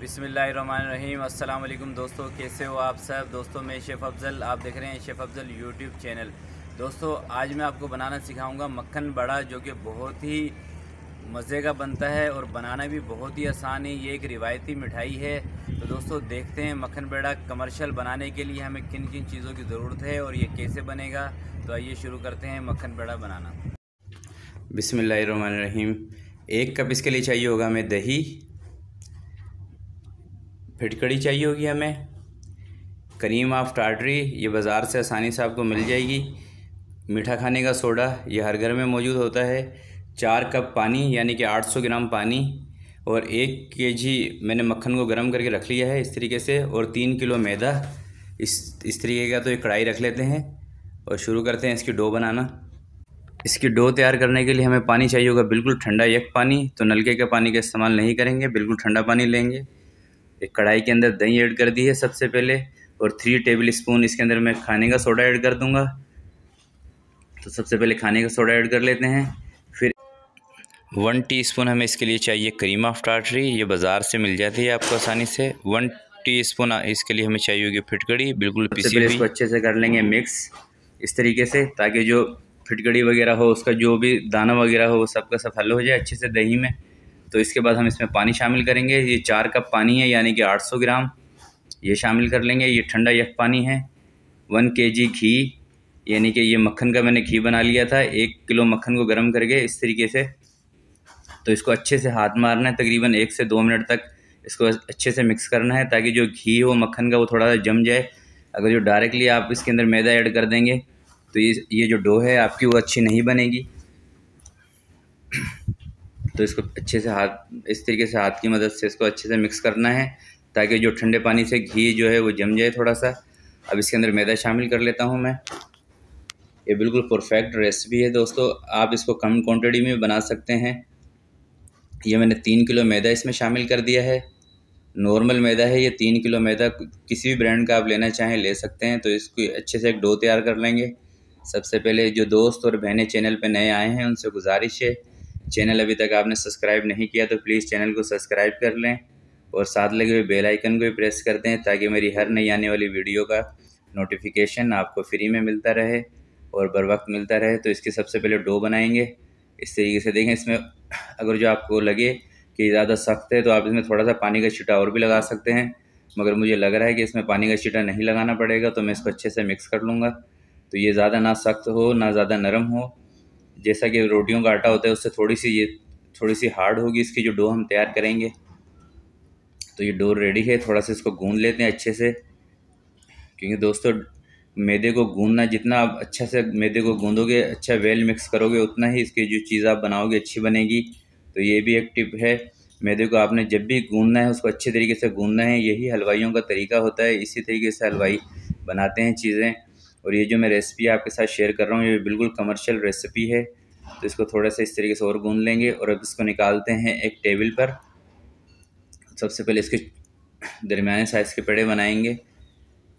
बिसमीम् अल्लाम दोस्तों कैसे हो आप सब दोस्तों मैं शेफ़ अफजल आप देख रहे हैं शेफ़ अफजल यूट्यूब चैनल दोस्तों आज मैं आपको बनाना सिखाऊंगा मक्खन बड़ा जो कि बहुत ही मज़े का बनता है और बनाना भी बहुत ही आसान है ये एक रिवायती मिठाई है तो दोस्तों देखते हैं मक्खन बड़ा कमर्शल बनाने के लिए हमें किन किन चीज़ों की ज़रूरत है और ये कैसे बनेगा तो आइए शुरू करते हैं मक्खन बड़ा बनाना बिसमीम एक कप इसके लिए चाहिए होगा हमें दही फिटकड़ी चाहिए होगी हमें करीम ऑफ टाटरी ये बाज़ार से आसानी से आपको मिल जाएगी मीठा खाने का सोडा ये हर घर में मौजूद होता है चार कप पानी यानी कि 800 ग्राम पानी और एक के जी मैंने मक्खन को गर्म करके रख लिया है इस तरीके से और तीन किलो मैदा इस इस तरीके का तो एक कढ़ाई रख लेते हैं और शुरू करते हैं इसकी डो बनाना इसकी डो तैयार करने के लिए हमें पानी चाहिए होगा बिल्कुल ठंडा यक पानी तो नलके के पानी का इस्तेमाल नहीं करेंगे बिल्कुल ठंडा पानी लेंगे एक कढ़ाई के अंदर दही ऐड कर दी है सबसे पहले और थ्री टेबल स्पून इसके अंदर मैं खाने का सोडा ऐड कर दूंगा तो सबसे पहले खाने का सोडा ऐड कर लेते हैं फिर वन टीस्पून हमें इसके लिए चाहिए क्रीम ऑफ टाटरी ये बाज़ार से मिल जाती है आपको आसानी से वन टीस्पून इसके लिए हमें चाहिए होगी फिटकड़ी बिल्कुल पीसी हुई इसको अच्छे से कर लेंगे मिक्स इस तरीके से ताकि जो फिटकड़ी वगैरह हो उसका जो भी दाना वगैरह हो वो सबका सब हल हो जाए अच्छे से दही में तो इसके बाद हम इसमें पानी शामिल करेंगे ये चार कप पानी है यानी कि 800 ग्राम ये शामिल कर लेंगे ये ठंडा यख पानी है वन के जी घी यानी कि ये मक्खन का मैंने घी बना लिया था एक किलो मक्खन को गर्म करके इस तरीके से तो इसको अच्छे से हाथ मारना है तकरीबन एक से दो मिनट तक इसको अच्छे से मिक्स करना है ताकि जो घी हो मक्खन का वो थोड़ा सा जम जाए अगर जो डायरेक्टली आप इसके अंदर मैदा ऐड कर देंगे तो ये ये जो डो है आपकी वो अच्छी नहीं बनेगी तो इसको अच्छे से हाथ इस तरीके से हाथ की मदद से इसको अच्छे से मिक्स करना है ताकि जो ठंडे पानी से घी जो है वो जम जाए थोड़ा सा अब इसके अंदर मैदा शामिल कर लेता हूँ मैं ये बिल्कुल परफेक्ट रेसिपी है दोस्तों आप इसको कम क्वांटिटी में बना सकते हैं ये मैंने तीन किलो मैदा इसमें शामिल कर दिया है नॉर्मल मैदा है ये तीन किलो मैदा किसी भी ब्रांड का आप लेना चाहें ले सकते हैं तो इसको अच्छे से एक डो तैयार कर लेंगे सबसे पहले जो दोस्त और बहनें चैनल पर नए आए हैं उनसे गुजारिश है चैनल अभी तक आपने सब्सक्राइब नहीं किया तो प्लीज़ चैनल को सब्सक्राइब कर लें और साथ लगे हुए बेल आइकन को भी प्रेस कर दें ताकि मेरी हर नई आने वाली वीडियो का नोटिफिकेशन आपको फ्री में मिलता रहे और बर वक्त मिलता रहे तो इसके सबसे पहले डो बनाएंगे इस तरीके से देखें इसमें अगर जो आपको लगे कि ज़्यादा सख्त है तो आप इसमें थोड़ा सा पानी का छिटा और भी लगा सकते हैं मगर मुझे लग रहा है कि इसमें पानी का छिटा नहीं लगाना पड़ेगा तो मैं इसको अच्छे से मिक्स कर लूँगा तो ये ज़्यादा ना सख्त हो ना ज़्यादा नरम हो जैसा कि रोटियों का आटा होता है उससे थोड़ी सी ये थोड़ी सी हार्ड होगी इसकी जो डो हम तैयार करेंगे तो ये डो रेडी है थोड़ा सा इसको गूंद लेते हैं अच्छे से क्योंकि दोस्तों मैदे को गूंदना जितना आप अच्छा से मैदे को गूंदोगे अच्छा वेल मिक्स करोगे उतना ही इसकी जो चीज़ आप बनाओगे अच्छी बनेगी तो ये भी एक टिप है मैदे को आपने जब भी गूंदना है उसको अच्छे तरीके से गूंदना है यही हलवाइयों का तरीका होता है इसी तरीके से हलवाई बनाते हैं चीज़ें और ये जो मैं रेसिपी आपके साथ शेयर कर रहा हूँ ये बिल्कुल कमर्शियल रेसिपी है तो इसको थोड़ा सा इस तरीके से और गूँध लेंगे और अब इसको निकालते हैं एक टेबल पर सबसे पहले इसके दरमिया साइज़ के पेड़े बनाएंगे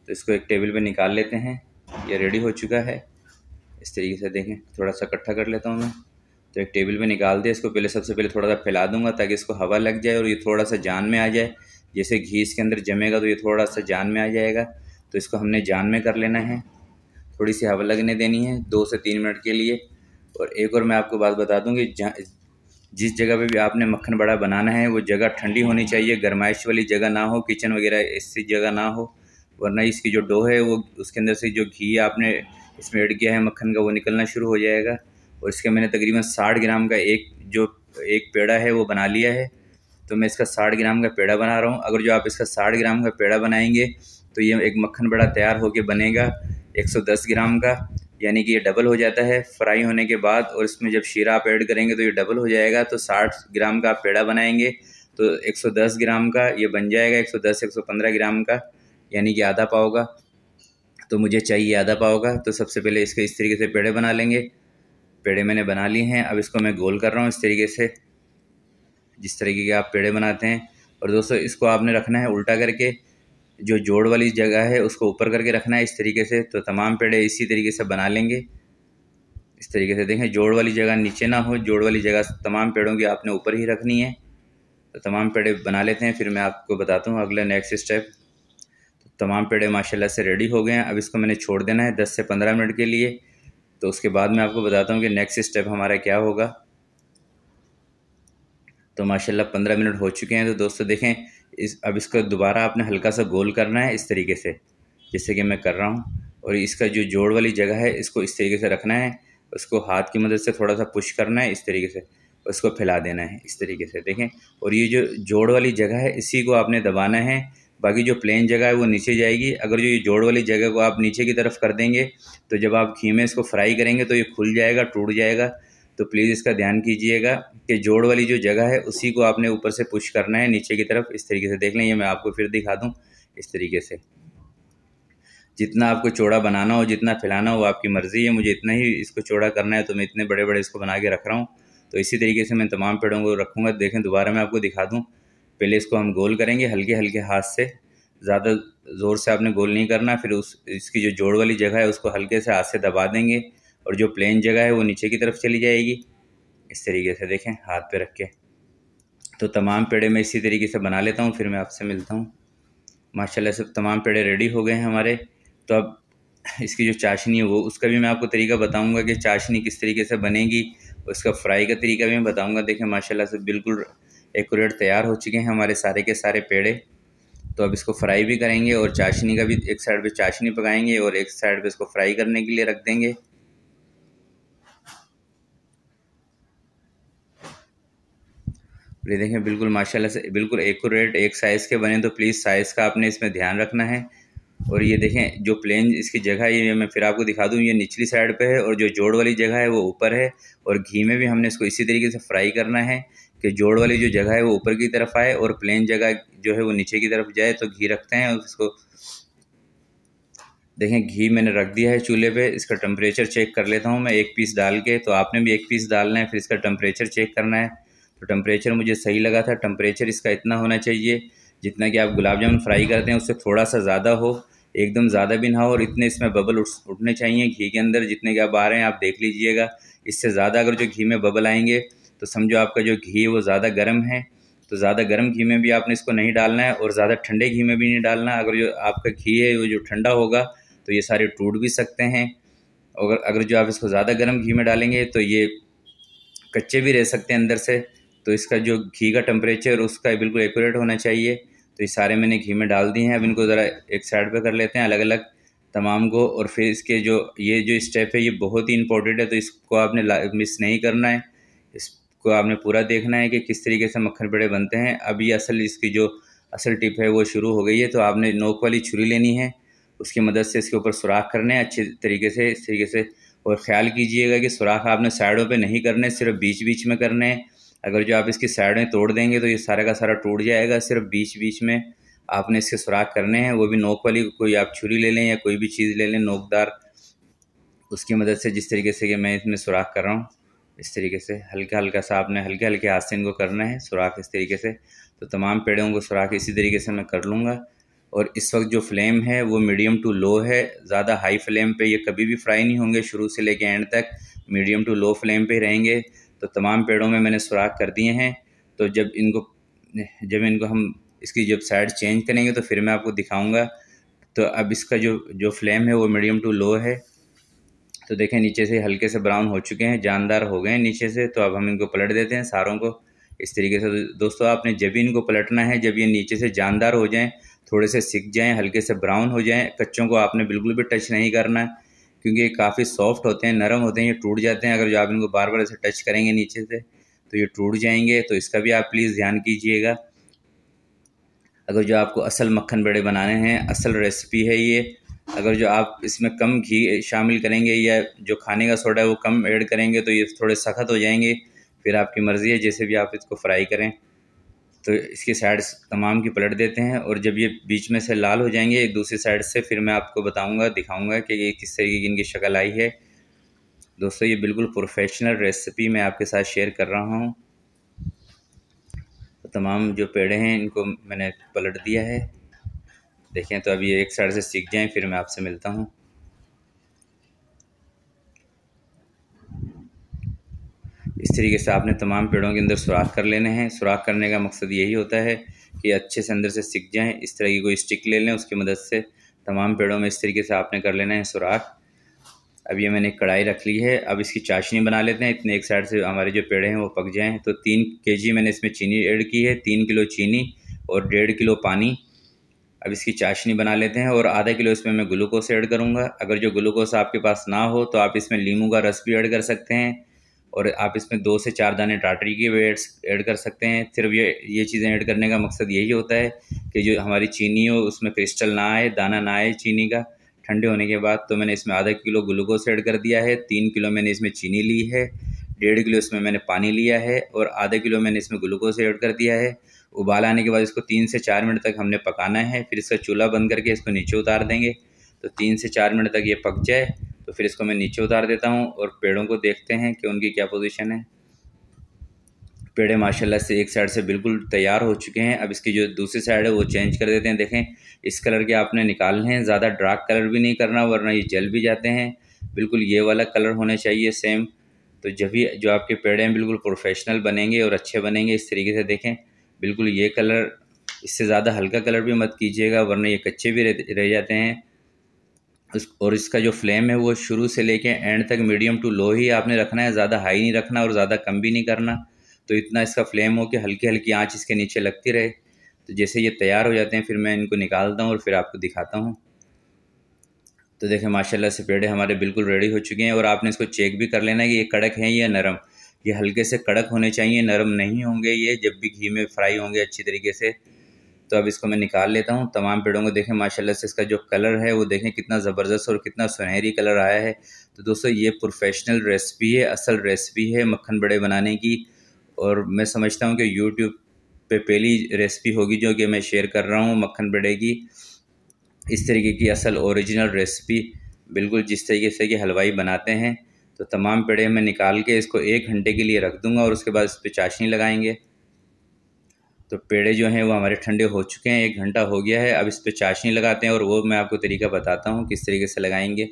तो इसको एक टेबल पर निकाल लेते हैं ये रेडी हो चुका है इस तरीके से देखें थोड़ा सा इकट्ठा कर लेता हूँ मैं तो एक टेबल पर निकाल दिया इसको पहले सबसे पहले थोड़ा सा फैला दूंगा ताकि इसको हवा लग जाए और ये थोड़ा सा जान में आ जाए जैसे घी इसके अंदर जमेगा तो ये थोड़ा सा जान में आ जाएगा तो इसको हमने जान में कर लेना है थोड़ी सी हवा लगने देनी है दो से तीन मिनट के लिए और एक और मैं आपको बात बता दूँगी जहाँ जिस जगह पे भी आपने मक्खन बड़ा बनाना है वो जगह ठंडी होनी चाहिए गर्माइश वाली जगह ना हो किचन वगैरह ऐसी जगह ना हो वरना इसकी जो डो है वो उसके अंदर से जो घी आपने इसमें एड किया है मक्खन का वो निकलना शुरू हो जाएगा और इसका मैंने तकरीबन साठ ग्राम का एक जो एक पेड़ा है वो बना लिया है तो मैं इसका साठ ग्राम का पेड़ा बना रहा हूँ अगर जो आप इसका साठ ग्राम का पेड़ा बनाएंगे तो ये एक मक्खन बड़ा तैयार होकर बनेगा 110 ग्राम का यानी कि ये डबल हो जाता है फ्राई होने के बाद और इसमें जब शीरा आप ऐड करेंगे तो ये डबल हो जाएगा तो 60 ग्राम का आप पेड़ा बनाएंगे तो 110 ग्राम का ये बन जाएगा 110 115 ग्राम का यानी कि आधा पाव का तो मुझे चाहिए आधा पाव का तो सबसे पहले इसके इस तरीके से पेड़े बना लेंगे पेड़े मैंने बना लिए हैं अब इसको मैं गोल कर रहा हूँ इस तरीके से जिस तरीके के आप पेड़े बनाते हैं और दोस्तों इसको आपने रखना है उल्टा करके जो जोड़ वाली जगह है उसको ऊपर करके रखना है इस तरीके से तो तमाम पेड़े इसी तरीके से बना लेंगे इस तरीके से देखें जोड़ वाली जगह नीचे ना हो जोड़ वाली जगह तमाम पेड़ों की आपने ऊपर ही रखनी है तो तमाम पेड़े बना लेते हैं फिर मैं आपको बताता हूँ अगला नेक्स्ट स्टेप तो तमाम पेड़े माशाल्लाह से रेडी हो गए हैं अब इसको मैंने छोड़ देना है दस से पंद्रह मिनट के लिए तो उसके बाद मैं आपको बताता हूँ कि नेक्स्ट स्टेप हमारा क्या होगा तो माशाल्लाह पंद्रह मिनट हो चुके हैं तो दोस्तों देखें इस अब इसको दोबारा आपने हल्का सा गोल करना है इस तरीके से जैसे कि मैं कर रहा हूँ और इसका जो जोड़ वाली जगह है इसको इस तरीके से रखना है उसको हाथ की मदद से थोड़ा सा पुश करना है इस तरीके से उसको फैला देना है इस तरीके से देखें और ये जो जोड़ वाली जगह है इसी को आपने दबाना है बाकी जो प्लेन जगह है वो नीचे जाएगी अगर जो ये जोड़ वाली जगह को आप नीचे की तरफ कर देंगे तो जब आप खीमे इसको फ्राई करेंगे तो ये खुल जाएगा टूट जाएगा तो प्लीज़ इसका ध्यान कीजिएगा कि जोड़ वाली जो जगह है उसी को आपने ऊपर से पुश करना है नीचे की तरफ इस तरीके से देख लें ये मैं आपको फिर दिखा दूँ इस तरीके से जितना आपको चौड़ा बनाना हो जितना फैलाना हो आपकी मर्ज़ी है मुझे इतना ही इसको चौड़ा करना है तो मैं इतने बड़े बड़े इसको बना के रख रहा हूँ तो इसी तरीके से मैं तमाम पेड़ों को रखूँगा देखें दोबारा मैं आपको दिखा दूँ पहले इसको हम गोल करेंगे हल्के हल्के हाथ से ज़्यादा ज़ोर से आपने गोल नहीं करना फिर उस इसकी जो जोड़ वाली जगह है उसको हल्के से हाथ से दबा देंगे और जो प्लेन जगह है वो नीचे की तरफ चली जाएगी इस तरीके से देखें हाथ पे रख के तो तमाम पेड़े मैं इसी तरीके से बना लेता हूँ फिर मैं आपसे मिलता हूँ माशाल्लाह सब तमाम पेड़े रेडी हो गए हैं हमारे तो अब इसकी जो चाशनी है वो उसका भी मैं आपको तरीका बताऊँगा कि चाशनी किस तरीके से बनेगी उसका फ्राई का तरीका भी मैं बताऊँगा देखें माशाला से बिल्कुल एकट तैयार हो चुके हैं हमारे सारे के सारे पेड़े तो अब इसको फ्राई भी करेंगे और चाशनी का भी एक साइड पे चाशनी पकाएंगे और एक साइड पे इसको फ्राई करने के लिए रख देंगे ये देखें बिल्कुल माशाल्लाह से बिल्कुल एकूरेट एक साइज़ के बने तो प्लीज़ साइज़ का आपने इसमें ध्यान रखना है और ये देखें जो प्लेन इसकी जगह ये मैं फिर आपको दिखा दूँ ये निचली साइड पे है और जो जोड़ वाली जगह है वो ऊपर है और घी में भी हमने इसको इसी तरीके से फ्राई करना है कि जोड़ वाली जो जगह है वो ऊपर की तरफ आए और प्लेन जगह जो है वो नीचे की तरफ जाए तो घी रखते हैं और इसको देखें घी मैंने रख दिया है चूल्हे पे इसका टेम्परेचर चेक कर लेता हूँ मैं एक पीस डाल के तो आपने भी एक पीस डालना है फिर इसका टेम्परेचर चेक करना है तो टम्परेचर मुझे सही लगा था टम्परेचर इसका इतना होना चाहिए जितना कि आप गुलाब जामुन फ्राई करते हैं उससे थोड़ा सा ज़्यादा हो एकदम ज़्यादा भी ना हो और इतने इसमें बबल उठ उठने चाहिए घी के अंदर जितने के आप आ रहे हैं आप देख लीजिएगा इससे ज़्यादा अगर जो घी में बबल आएंगे तो समझो आपका जो घी है वो ज़्यादा गर्म है तो ज़्यादा गर्म घी में भी आपने इसको नहीं डालना है और ज़्यादा ठंडे घी में भी नहीं डालना अगर जो आपका घी है वो जो ठंडा होगा तो ये सारे टूट भी सकते हैं और अगर जो आप इसको ज़्यादा गर्म घी में डालेंगे तो ये कच्चे भी रह सकते हैं अंदर से तो इसका जो घी का टेम्परेचर उसका बिल्कुल एक्यूरेट होना चाहिए तो ये सारे मैंने घी में डाल दिए हैं अब इनको ज़रा एक साइड पे कर लेते हैं अलग अलग तमाम को और फिर इसके जो ये जो स्टेप है ये बहुत ही इंपॉर्टेंट है तो इसको आपने मिस नहीं करना है इसको आपने पूरा देखना है कि किस तरीके से मक्खन पेड़े बनते हैं अब ये असल इसकी जो असल टिप है वो शुरू हो गई है तो आपने नोक वाली छुरी लेनी है उसकी मदद से इसके ऊपर सुराख करने हैं अच्छे तरीके से इस तरीके से और ख्याल कीजिएगा कि सुराख आपने साइडों पे नहीं करने सिर्फ बीच बीच में करने हैं अगर जो आप इसकी साइडें तोड़ देंगे तो ये सारा का सारा टूट जाएगा सिर्फ बीच बीच में आपने इसके सुराख करने हैं वो भी नोक वाली कोई आप छुरी ले लें या कोई भी चीज़ ले लें नोकदार उसकी मदद से जिस तरीके से कि मैं इसमें सुराख कर रहा हूँ इस तरीके से हल्का हल्का सा आपने हल्के हल्के हाथ से इनको करना है सुराख इस तरीके से तो तमाम पेड़ों को सुराख इसी तरीके से मैं कर लूँगा और इस वक्त जो फ्लेम है वो मीडियम टू लो है ज़्यादा हाई फ्लेम पे ये कभी भी फ्राई नहीं होंगे शुरू से लेके एंड तक मीडियम टू लो फ्लेम पे रहेंगे तो तमाम पेड़ों में मैंने सुराख कर दिए हैं तो जब इनको जब इनको हम इसकी जब साइड चेंज करेंगे तो फिर मैं आपको दिखाऊंगा तो अब इसका जो जो फ्लेम है वो मीडियम टू लो है तो देखें नीचे से हल्के से ब्राउन हो चुके हैं जानदार हो गए हैं नीचे से तो अब हम इनको पलट देते हैं सारों को इस तरीके से दोस्तों आपने जब भी इनको पलटना है जब ये नीचे से जानदार हो जाएँ थोड़े से सिक जाएँ हल्के से ब्राउन हो जाएँ कच्चों को आपने बिल्कुल भी टच नहीं करना है क्योंकि ये काफ़ी सॉफ्ट होते हैं नरम होते हैं ये टूट जाते हैं अगर जो आप इनको बार बार ऐसे टच करेंगे नीचे से तो ये टूट जाएंगे तो इसका भी आप प्लीज़ ध्यान कीजिएगा अगर जो आपको असल मक्खन बड़े बनाने हैं असल रेसिपी है ये अगर जो आप इसमें कम घी शामिल करेंगे या जो खाने का सोडा है वो कम ऐड करेंगे तो ये थोड़े सख्त हो जाएंगे फिर आपकी मर्ज़ी है जैसे भी आप इसको फ्राई करें तो इसकी साइड्स तमाम की पलट देते हैं और जब ये बीच में से लाल हो जाएंगे एक दूसरी साइड से फिर मैं आपको बताऊंगा दिखाऊंगा कि ये किस तरीके की इनकी शक्ल आई है दोस्तों ये बिल्कुल प्रोफेशनल रेसिपी मैं आपके साथ शेयर कर रहा हूँ तो तमाम जो पेड़े हैं इनको मैंने पलट दिया है देखें तो अब ये एक साइड से सीख जाएँ फिर मैं आपसे मिलता हूँ इस तरीके से आपने तमाम पेड़ों के अंदर सुराख कर लेने हैं सुराख करने का मकसद यही होता है कि अच्छे से अंदर से सीख जाएँ इस तरह की कोई स्टिक ले लें उसकी मदद से तमाम पेड़ों में इस तरीके से आपने कर लेना है सुराख अब ये मैंने कढ़ाई रख ली है अब इसकी चाशनी बना लेते हैं इतने एक साइड से हमारे जो पेड़ हैं वो पक जाएँ तो तीन के मैंने इसमें चीनी ऐड की है तीन किलो चीनी और डेढ़ किलो पानी अब इसकी चाशनी बना लेते हैं और आधा किलो इसमें मैं ग्लूकोस ऐड करूँगा अगर जो ग्लूकोस आपके पास ना हो तो आप इसमें लीमू का रस भी ऐड कर सकते हैं और आप इसमें दो से चार दाने टाटरी के वेट्स ऐड कर सकते हैं सिर्फ ये ये चीज़ें ऐड करने का मकसद यही होता है कि जो हमारी चीनी हो उसमें क्रिस्टल ना आए दाना ना आए चीनी का ठंडे होने के बाद तो मैंने इसमें आधा किलो ग्लूकोस ऐड कर दिया है तीन किलो मैंने इसमें चीनी ली है डेढ़ किलो इसमें मैंने पानी लिया है और आधा किलो मैंने इसमें ग्लूकोस ऐड कर दिया है उबाल आने के बाद इसको तीन से चार मिनट तक हमने पकाना है फिर इसका चूल्हा बंद करके इसको नीचे उतार देंगे तो तीन से चार मिनट तक ये पक जाए तो फिर इसको मैं नीचे उतार देता हूँ और पेड़ों को देखते हैं कि उनकी क्या पोजीशन है पेड़े माशाल्लाह से एक साइड से बिल्कुल तैयार हो चुके हैं अब इसकी जो दूसरी साइड है वो चेंज कर देते हैं देखें इस कलर के आपने निकालने हैं ज़्यादा डार्क कलर भी नहीं करना वरना ये जल भी जाते हैं बिल्कुल ये वाला कलर होना चाहिए सेम तो जब भी जो आपके पेड़े हैं बिल्कुल प्रोफेशनल बनेंगे और अच्छे बनेंगे इस तरीके से देखें बिल्कुल ये कलर इससे ज़्यादा हल्का कलर भी मत कीजिएगा वरना ये कच्चे भी रह जाते हैं उस और इसका जो फ्लेम है वो शुरू से लेके एंड तक मीडियम टू लो ही आपने रखना है ज़्यादा हाई नहीं रखना और ज़्यादा कम भी नहीं करना तो इतना इसका फ्लेम हो कि हल्की हल्की आँच इसके नीचे लगती रहे तो जैसे ये तैयार हो जाते हैं फिर मैं इनको निकालता हूँ और फिर आपको दिखाता हूँ तो देखें माशाल्लाह से पेड़े हमारे बिल्कुल रेडी हो चुके हैं और आपने इसको चेक भी कर लेना है कि ये कड़क हैं या नरम ये हल्के से कड़क होने चाहिए नरम नहीं होंगे ये जब भी घी में फ्राई होंगे अच्छी तरीके से तो अब इसको मैं निकाल लेता हूँ तमाम पेड़ों को देखें माशाल्लाह से इसका जो कलर है वो देखें कितना ज़बरदस्त और कितना सुनहरी कलर आया है तो दोस्तों ये प्रोफेशनल रेसिपी है असल रेसिपी है मक्खन बड़े बनाने की और मैं समझता हूँ कि यूट्यूब पे पहली रेसिपी होगी जो कि मैं शेयर कर रहा हूँ मक्खन बड़े की इस तरीके की असल औरिजिनल रेसिपी बिल्कुल जिस तरीके से कि हलवाई बनाते हैं तो तमाम पेड़े मैं निकाल के इसको एक घंटे के लिए रख दूँगा और उसके बाद इस पर चाशनी लगाएँगे तो पेड़े जो हैं वो हमारे ठंडे हो चुके हैं एक घंटा हो गया है अब इस पर चाशनी लगाते हैं और वो मैं आपको तरीका बताता हूँ किस तरीके से लगाएंगे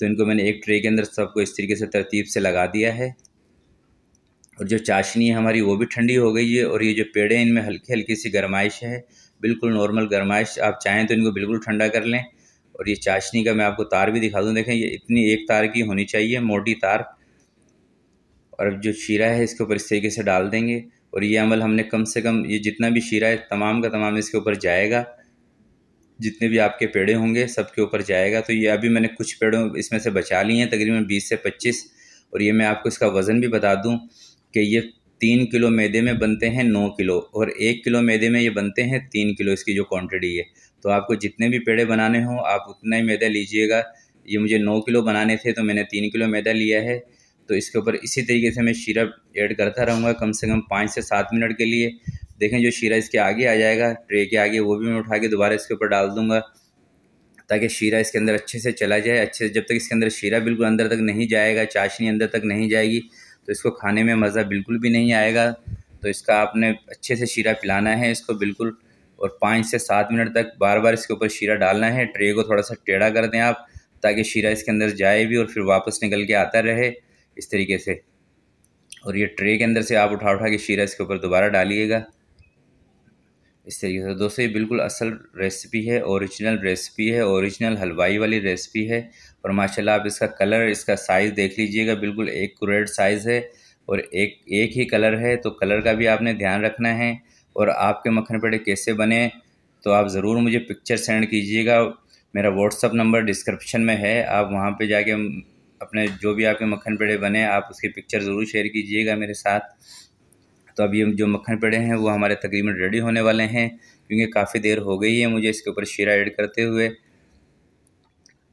तो इनको मैंने एक ट्रे के अंदर सबको इस तरीके से तरतीब से लगा दिया है और जो चाशनी है हमारी वो भी ठंडी हो गई है और ये जो पेड़े हैं इनमें हल्की हल्की सी गरमाइश है बिल्कुल नॉर्मल गरमाइश आप चाहें तो इनको बिल्कुल ठंडा कर लें और ये चाशनी का मैं आपको तार भी दिखा दूँ देखें ये इतनी एक तार की होनी चाहिए मोटी तार और अब जो शीरा है इसके ऊपर इस तरीके से डाल देंगे और ये अमल हमने कम से कम ये जितना भी शीरा है तमाम का तमाम इसके ऊपर जाएगा जितने भी आपके पेड़े होंगे सब के ऊपर जाएगा तो ये अभी मैंने कुछ पेड़ों इसमें से बचा लिए हैं तकरीबन बीस से पच्चीस और ये मैं आपको इसका वज़न भी बता दूँ कि ये तीन किलो मैदे में बनते हैं नौ किलो और एक किलो मैदे में ये बनते हैं तीन किलो इसकी जो क्वांटिटी है तो आपको जितने भी पेड़े बनाने हों आप उतना ही मैदा लीजिएगा ये मुझे नौ किलो बनाने थे तो मैंने तीन किलो मैदा लिया है तो इसके ऊपर इसी तरीके से मैं शीरा ऐड करता रहूँगा कम से कम पाँच से सात मिनट के लिए देखें जो शीरा इसके आगे आ जाएगा ट्रे के आगे वो भी मैं उठा के दोबारा इसके ऊपर डाल दूँगा ताकि शीरा इसके अंदर अच्छे से चला जाए अच्छे से जब तक इसके अंदर शीरा बिल्कुल अंदर तक नहीं जाएगा चाशनी अंदर तक नहीं जाएगी तो इसको खाने में मज़ा बिल्कुल भी नहीं आएगा तो इसका आपने अच्छे से शीरा पिलाना है इसको बिल्कुल और पाँच से सात मिनट तक बार बार इसके ऊपर शीरा डालना है ट्रे को थोड़ा सा टेढ़ा कर दें आप ताकि शीरा इसके अंदर जाए भी और फिर वापस निकल के आता रहे इस तरीके से और ये ट्रे के अंदर से आप उठा उठा के शीरा इसके ऊपर दोबारा डालिएगा इस तरीके से दोस्तों ये बिल्कुल असल रेसिपी है ओरिजिनल रेसिपी है ओरिजिनल हलवाई वाली रेसिपी है और माशाल्लाह आप इसका कलर इसका साइज़ देख लीजिएगा बिल्कुल एक क्रेड साइज़ है और एक एक ही कलर है तो कलर का भी आपने ध्यान रखना है और आपके मखन पेड़े कैसे बने तो आप ज़रूर मुझे पिक्चर सेंड कीजिएगा मेरा व्हाट्सअप नंबर डिस्क्रिप्शन में है आप वहाँ पर जाके अपने जो भी आपके मक्खन पेड़े बने आप उसकी पिक्चर ज़रूर शेयर कीजिएगा मेरे साथ तो अब ये जो मक्खन पेड़े हैं वो हमारे तकरीबन रेडी होने वाले हैं क्योंकि काफ़ी देर हो गई है मुझे इसके ऊपर शीरा ऐड करते हुए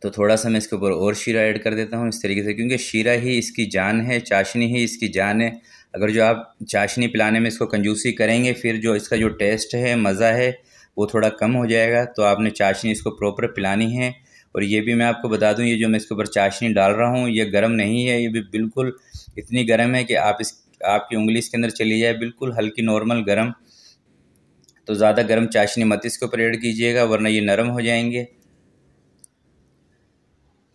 तो थोड़ा सा मैं इसके ऊपर और शीरा ऐड कर देता हूँ इस तरीके से क्योंकि शीरा ही इसकी जान है चाशनी ही इसकी जान है अगर जो आप चाशनी पिलाने में इसको कंजूसी करेंगे फिर जो इसका जो टेस्ट है मज़ा है वो थोड़ा कम हो जाएगा तो आपने चाशनी इसको प्रॉपर पिलानी है और ये भी मैं आपको बता दूं ये जो मैं इसके ऊपर चाशनी डाल रहा हूँ ये गर्म नहीं है ये भी बिल्कुल इतनी गर्म है कि आप इस आपकी उंगली इसके अंदर चली जाए बिल्कुल हल्की नॉर्मल गर्म तो ज़्यादा गर्म चाशनी मत इसके ऊपर एड कीजिएगा वरना ये नरम हो जाएंगे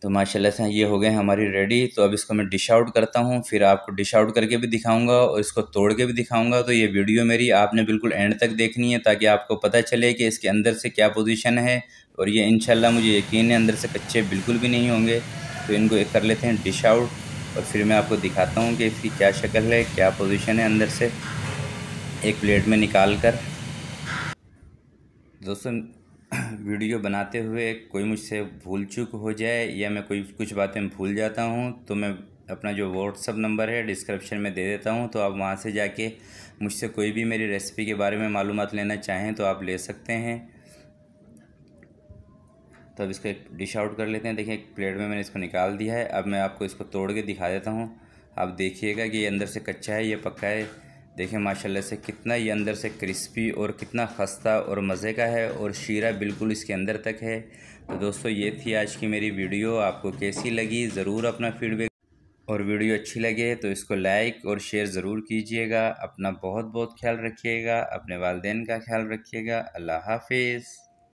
तो माशाल्लाह से ये हो गए हमारी रेडी तो अब इसको मैं डिश आउट करता हूँ फिर आपको डिश आउट करके भी दिखाऊंगा और इसको तोड़ के भी दिखाऊंगा तो ये वीडियो मेरी आपने बिल्कुल एंड तक देखनी है ताकि आपको पता चले कि इसके अंदर से क्या पोजीशन है और ये इनशाला मुझे यकीन है अंदर से कच्चे बिल्कुल भी नहीं होंगे तो इनको एक कर लेते हैं डिश आउट और फिर मैं आपको दिखाता हूँ कि इसकी क्या शक्ल है क्या पोजिशन है अंदर से एक प्लेट में निकाल कर दोस्तों वीडियो बनाते हुए कोई मुझसे भूल चूक हो जाए या मैं कोई कुछ बातें भूल जाता हूँ तो मैं अपना जो व्हाट्सअप नंबर है डिस्क्रिप्शन में दे देता हूँ तो आप वहाँ से जाके मुझसे कोई भी मेरी रेसिपी के बारे में मालूम लेना चाहें तो आप ले सकते हैं तो अब इसको एक डिश आउट कर लेते हैं देखिए एक प्लेट में मैंने इसको निकाल दिया है अब मैं आपको इसको तोड़ के दिखा देता हूँ आप देखिएगा कि ये अंदर से कच्चा है ये पक्का है देखिए माशाल्लाह से कितना ये अंदर से क्रिस्पी और कितना खस्ता और मज़े का है और शीरा बिल्कुल इसके अंदर तक है तो दोस्तों ये थी आज की मेरी वीडियो आपको कैसी लगी ज़रूर अपना फीडबैक और वीडियो अच्छी लगे तो इसको लाइक और शेयर ज़रूर कीजिएगा अपना बहुत बहुत ख्याल रखिएगा अपने वालदेन का ख्याल रखिएगा अल्लाह हाफिज़